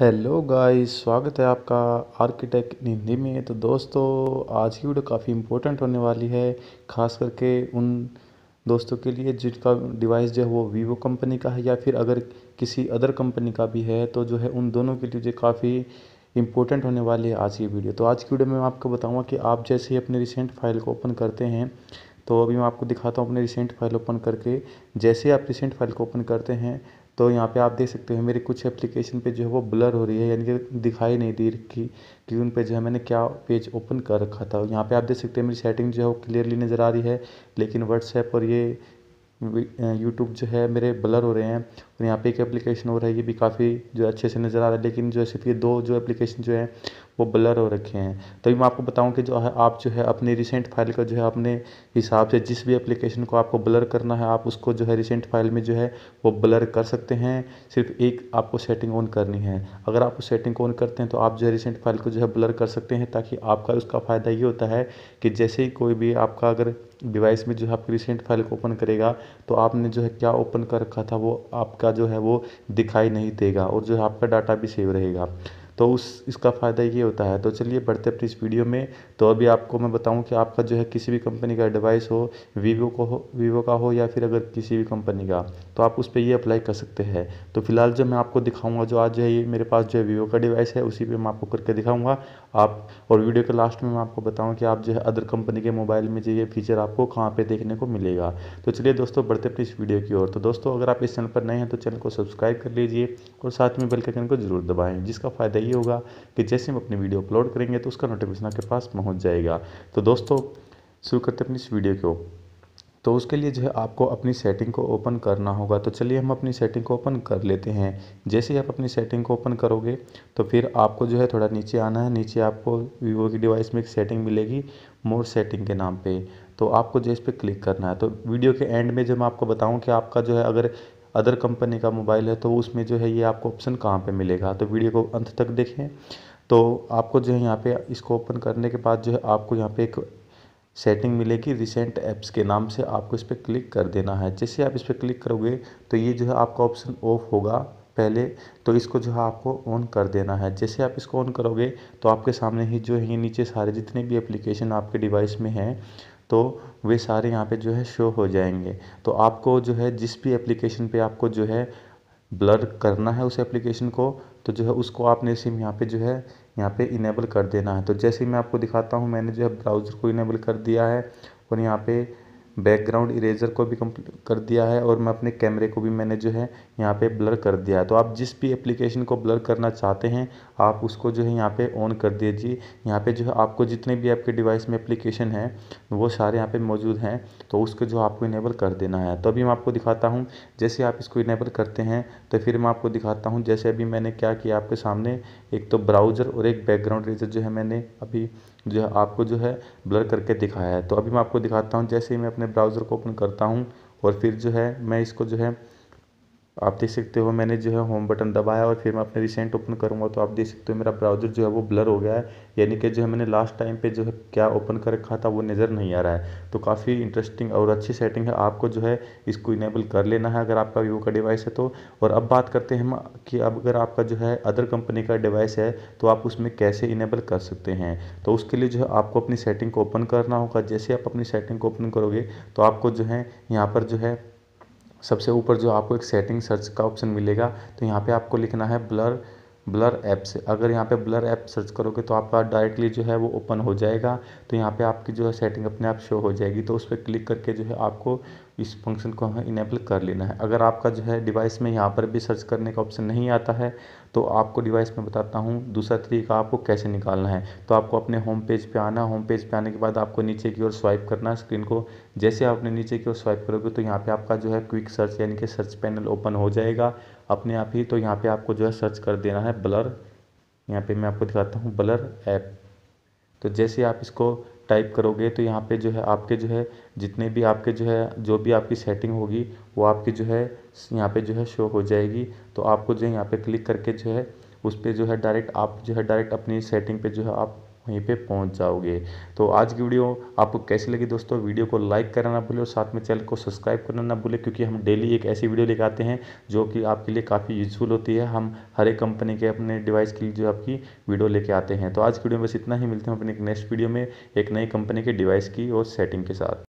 hello guys स्वागत है आपका आर्किटेक्ट हिंदी में तो दोस्तों आज की वीडियो काफ़ी इम्पोर्टेंट होने वाली है खास करके उन दोस्तों के लिए जिनका डिवाइस जो है वो वीवो कंपनी का है या फिर अगर किसी अदर कंपनी का भी है तो जो है उन दोनों के लिए जो काफ़ी इंपॉर्टेंट होने वाली है आज की वीडियो तो आज की वीडियो में मैं आपको बताऊँगा कि आप जैसे ही अपने रिसेंट फाइल को ओपन करते हैं तो अभी मैं आपको दिखाता हूँ अपने रिसेंट फाइल ओपन करके जैसे आप रिसेंट फाइल को ओपन करते हैं तो यहाँ पे आप देख सकते हैं मेरी कुछ एप्लीकेशन पे जो है वो ब्लर हो रही है यानी कि दिखाई नहीं दे रही कि उन पे जो है मैंने क्या पेज ओपन कर रखा था यहाँ पे आप देख सकते हैं मेरी सेटिंग जो है वो क्लियरली नज़र आ रही है लेकिन व्हाट्सएप और ये यूट्यूब जो है मेरे ब्लर हो रहे हैं और यहाँ पे एक एप्लीकेशन और है ये भी काफ़ी जो अच्छे से नज़र आ रहा है लेकिन जो है सिर्फ ये दो जो एप्लीकेशन जो है वो ब्लर हो रखे हैं तभी मैं आपको बताऊँ कि जो है आप जो है अपने रिसेंट फाइल का जो है अपने हिसाब से जिस भी एप्लीकेशन को आपको ब्लर करना है आप उसको जो है रिसेंट फाइल में जो है वो ब्लर कर सकते हैं सिर्फ एक आपको सेटिंग ऑन करनी है अगर आप उस सेटिंग को ऑन करते हैं तो आप जो है रिसेंट फाइल को जो है ब्लर कर सकते हैं ताकि आपका उसका फ़ायदा ये होता है कि जैसे ही कोई भी आपका अगर डिवाइस में जो है आपकी रिसेंट फाइल को ओपन करेगा तो आपने जो है क्या ओपन कर रखा था वो आपका जो है वो दिखाई नहीं देगा और जो है आपका डाटा भी सेव रहेगा तो उस इसका फ़ायदा ये होता है तो चलिए बढ़ते अपनी इस वीडियो में तो अभी आपको मैं बताऊँ कि आपका जो है किसी भी कंपनी का डिवाइस हो वीवो को हो वीवो का हो या फिर अगर किसी भी कंपनी का तो आप उस पर ये अप्लाई कर सकते हैं तो फिलहाल जो मैं आपको दिखाऊँगा जो आज जो है ये मेरे पास जो है वीवो का डिवाइस है उसी पर मैं आपको करके दिखाऊँगा आप और वीडियो के लास्ट में मैं आपको बताऊँ कि आप जो है अदर कंपनी के मोबाइल में जो ये फीचर आपको कहाँ पर देखने को मिलेगा तो चलिए दोस्तों बढ़ते अपनी इस वीडियो की ओर तो दोस्तों अगर आप इस चैनल पर नए हैं तो चैनल को सब्सक्राइब कर लीजिए और साथ में बेल के को जरूर दबाएँ जिसका फ़ायदा ये चाहिए होगा कि जैसे हम अपनी वीडियो अपलोड करेंगे तो उसका नोटिफिकेशन आपके पास पहुँच जाएगा तो दोस्तों शुरू करते अपनी इस वीडियो को तो उसके लिए जो है आपको अपनी सेटिंग को ओपन करना होगा तो चलिए हम अपनी सेटिंग को ओपन कर लेते हैं जैसे ही आप अपनी सेटिंग को ओपन करोगे तो फिर आपको जो है थोड़ा नीचे आना है नीचे आपको वीवो की डिवाइस में एक सेटिंग मिलेगी मोर सेटिंग के नाम पे तो आपको जो इस पर क्लिक करना है तो वीडियो के एंड में जब मैं आपको बताऊँ कि आपका जो है अगर अदर कंपनी का मोबाइल है तो उसमें जो है ये आपको ऑप्शन कहाँ पे मिलेगा तो वीडियो को अंत तक देखें तो आपको जो है यहाँ पे इसको ओपन करने के बाद जो है आपको यहाँ पे एक सेटिंग मिलेगी रिसेंट ऐप्स के नाम से आपको इस पर क्लिक कर देना है जैसे आप इस पर क्लिक करोगे तो ये जो है आपका ऑप्शन ऑफ होगा पहले तो इसको जो है आपको ऑन कर देना है जैसे आप इसको ऑन करोगे तो आपके सामने ही जो है नीचे सारे जितने भी एप्लीकेशन आपके डिवाइस में हैं तो वे सारे यहाँ पे जो है शो हो जाएंगे तो आपको जो है जिस भी एप्लीकेशन पे आपको जो है ब्लर करना है उस एप्लीकेशन को तो जो है उसको आपने सिम यहाँ पे जो है यहाँ पे इनेबल कर देना है तो जैसे मैं आपको दिखाता हूँ मैंने जो है ब्राउज़र को इनेबल कर दिया है और यहाँ पे बैकग्राउंड इरेजर को भी कर दिया है और मैं अपने कैमरे को भी मैंने जो है यहाँ पे ब्लर कर दिया है तो आप जिस भी एप्लीकेशन को ब्लर करना चाहते हैं आप उसको जो है यहाँ पे ऑन कर दीजिए यहाँ पे जो है आपको जितने भी आपके डिवाइस में एप्लीकेशन हैं वो सारे यहाँ पे मौजूद हैं तो उसको जो आपको इनेबल कर देना है तो अभी मैं आपको दिखाता हूँ जैसे आप इसको इनेबल करते हैं तो फिर मैं आपको दिखाता हूँ जैसे अभी मैंने क्या किया आपके सामने एक तो ब्राउज़र और एक बैकग्राउंड रेजर जो है मैंने अभी जो है आपको जो है ब्लर करके दिखाया है तो अभी मैं आपको दिखाता हूँ जैसे ही मैं अपने ब्राउज़र को ओपन करता हूँ और फिर जो है मैं इसको जो है आप देख सकते हो मैंने जो है होम बटन दबाया और फिर मैं अपने रिसेंट ओपन करूँगा तो आप देख सकते हो मेरा ब्राउज़र जो है वो ब्लर हो गया है यानी कि जो है मैंने लास्ट टाइम पे जो है क्या ओपन कर रखा था वो नज़र नहीं आ रहा है तो काफ़ी इंटरेस्टिंग और अच्छी सेटिंग है आपको जो है इसको इनेबल कर लेना है अगर आपका वीवो का डिवाइस है तो और अब बात करते हैं हम कि अब अगर आपका जो है अदर कंपनी का डिवाइस है तो आप उसमें कैसे इनेबल कर सकते हैं तो उसके लिए जो है आपको अपनी सेटिंग को ओपन करना होगा जैसे आप अपनी सेटिंग को ओपन करोगे तो आपको जो है यहाँ पर जो है सबसे ऊपर जो आपको एक सेटिंग सर्च का ऑप्शन मिलेगा तो यहाँ पे आपको लिखना है ब्लर ब्लर ऐप से अगर यहाँ पे ब्लर ऐप सर्च करोगे तो आपका डायरेक्टली जो है वो ओपन हो जाएगा तो यहाँ पे आपकी जो है सेटिंग अपने आप शो हो जाएगी तो उस पर क्लिक करके जो है आपको इस फंक्शन को हमें इनेबल कर लेना है अगर आपका जो है डिवाइस में यहाँ पर भी सर्च करने का ऑप्शन नहीं आता है तो आपको डिवाइस में बताता हूँ दूसरा तरीका आपको कैसे निकालना है तो आपको अपने होम पेज पे आना होम पेज पे आने के बाद आपको नीचे की ओर स्वाइप करना है स्क्रीन को जैसे आपने नीचे की ओर स्वाइप करोगे तो यहाँ पे आपका जो है क्विक सर्च यानी कि सर्च पैनल ओपन हो जाएगा अपने आप ही तो यहाँ पर आपको जो है सर्च कर देना है ब्लर यहाँ पर मैं आपको दिखाता हूँ ब्लर ऐप तो जैसे आप इसको टाइप करोगे तो यहाँ पे जो है आपके जो है जितने भी आपके जो है जो भी आपकी सेटिंग होगी वो आपकी जो है यहाँ पे जो है शो हो जाएगी तो आपको जो है यहाँ पे क्लिक करके जो है उस पर जो है डायरेक्ट आप जो है डायरेक्ट अपनी सेटिंग पे जो है आप वहीं पे पहुंच जाओगे तो आज की वीडियो आपको कैसी लगी दोस्तों वीडियो को लाइक करना ना भूलें और साथ में चैनल को सब्सक्राइब करना ना भूलें क्योंकि हम डेली एक ऐसी वीडियो लेकर आते हैं जो कि आपके लिए काफ़ी यूजफुल होती है हम हर एक कंपनी के अपने डिवाइस की जो आपकी वीडियो लेके आते हैं तो आज की वीडियो में बस इतना ही मिलते हैं अपने नेक्स्ट वीडियो में एक नई कंपनी के डिवाइस की और सेटिंग के साथ